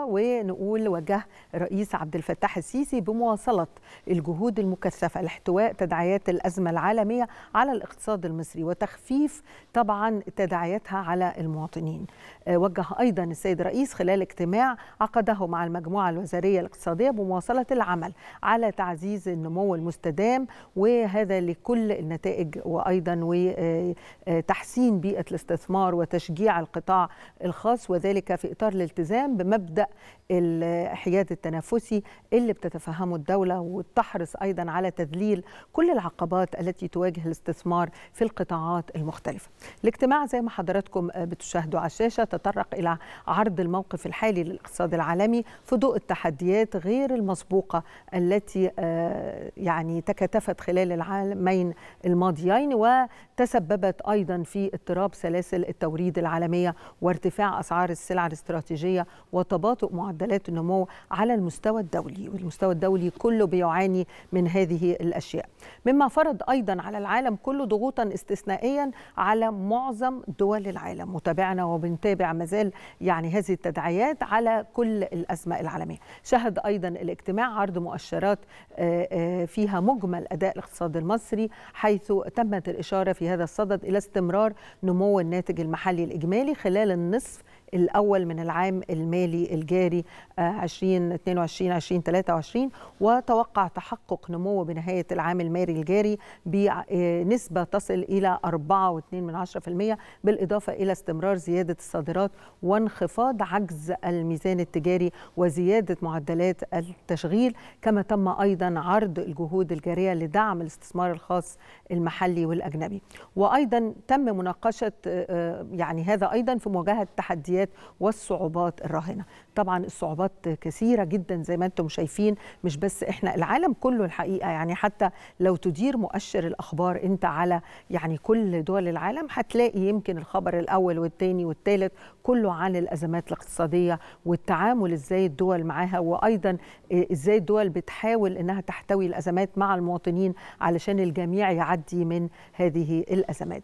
ونقول وجه الرئيس عبد الفتاح السيسي بمواصله الجهود المكثفه لاحتواء تداعيات الازمه العالميه على الاقتصاد المصري وتخفيف طبعا تداعياتها على المواطنين. آه، وجه ايضا السيد الرئيس خلال اجتماع عقده مع المجموعه الوزاريه الاقتصاديه بمواصله العمل على تعزيز النمو المستدام وهذا لكل النتائج وايضا وتحسين آه، آه، بيئه الاستثمار وتشجيع القطاع الخاص وذلك في اطار الالتزام بمبدا تبدأ الحياد التنافسي اللي بتتفهمه الدوله وتحرص ايضا على تذليل كل العقبات التي تواجه الاستثمار في القطاعات المختلفه. الاجتماع زي ما حضراتكم بتشاهدوا على الشاشه تطرق الى عرض الموقف الحالي للاقتصاد العالمي في ضوء التحديات غير المسبوقه التي آه، يعني تكاتفت خلال العامين الماضيين وتسببت ايضا في اضطراب سلاسل التوريد العالميه وارتفاع اسعار السلع الاستراتيجيه وتباطؤ تباطؤ معدلات النمو على المستوى الدولي والمستوى الدولي كله بيعاني من هذه الأشياء مما فرض أيضا على العالم كله ضغوطا استثنائيا على معظم دول العالم متابعنا وبنتابع مازال يعني هذه التداعيات على كل الأزمة العالمية شهد أيضا الاجتماع عرض مؤشرات آه، آه، فيها مجمل أداء الاقتصاد المصري حيث تمت الإشارة في هذا الصدد إلى استمرار نمو الناتج المحلي الإجمالي خلال النصف الأول من العام المالي الجاري 2022 آه، 2023 وتوقع تحقق نمو بنهاية العام المالي الجاري بنسبة آه، تصل إلى 4.2% بالإضافة إلى استمرار زيادة الصادرات وانخفاض عجز الميزان التجاري وزيادة معدلات التشغيل كما تم أيضا عرض الجهود الجارية لدعم الاستثمار الخاص المحلي والأجنبي وأيضا تم مناقشة آه، يعني هذا أيضا في مواجهة تحديات التحديات والصعوبات الراهنه طبعا الصعوبات كثيره جدا زي ما انتم شايفين مش بس احنا العالم كله الحقيقه يعني حتى لو تدير مؤشر الاخبار انت على يعني كل دول العالم هتلاقي يمكن الخبر الاول والثاني والثالث كله عن الازمات الاقتصاديه والتعامل ازاي الدول معاها وايضا ازاي الدول بتحاول انها تحتوي الازمات مع المواطنين علشان الجميع يعدي من هذه الازمات